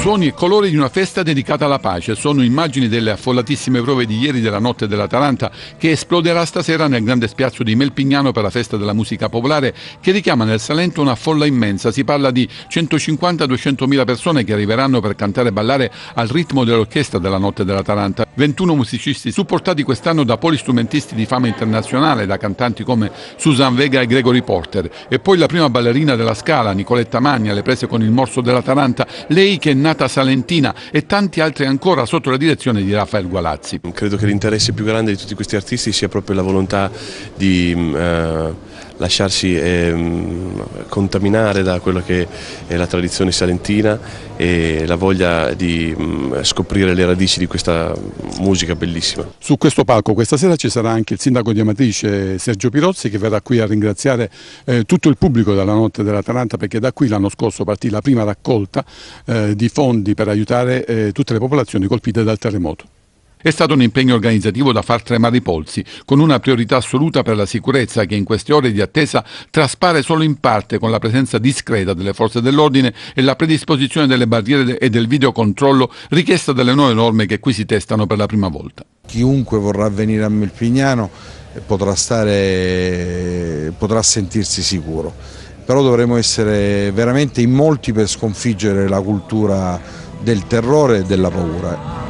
Suoni e colori di una festa dedicata alla pace sono immagini delle affollatissime prove di ieri della notte dell'Atalanta che esploderà stasera nel grande spiazzo di Melpignano per la festa della musica popolare che richiama nel Salento una folla immensa. Si parla di 150-200 mila persone che arriveranno per cantare e ballare al ritmo dell'orchestra della notte dell'Atalanta. 21 musicisti supportati quest'anno da polistrumentisti di fama internazionale, da cantanti come Susan Vega e Gregory Porter e poi la prima ballerina della Scala, Nicoletta Magna, le prese con il morso della Taranta, lei che è nata salentina e tanti altri ancora sotto la direzione di Rafael Gualazzi. Credo che l'interesse più grande di tutti questi artisti sia proprio la volontà di eh, lasciarsi eh, contaminare da quella che è la tradizione salentina e la voglia di eh, scoprire le radici di questa musica bellissima. Su questo palco questa sera ci sarà anche il sindaco di Amatrice Sergio Pirozzi che verrà qui a ringraziare eh, tutto il pubblico della notte dell'Atalanta perché da qui l'anno scorso partì la prima raccolta eh, di fondi per aiutare eh, tutte le popolazioni colpite dal terremoto. È stato un impegno organizzativo da far tremare i polsi, con una priorità assoluta per la sicurezza che in queste ore di attesa traspare solo in parte con la presenza discreta delle forze dell'ordine e la predisposizione delle barriere e del videocontrollo richiesta dalle nuove norme che qui si testano per la prima volta. Chiunque vorrà venire a Melpignano eh, potrà, stare, eh, potrà sentirsi sicuro, però dovremo essere veramente in molti per sconfiggere la cultura del terrore e della paura.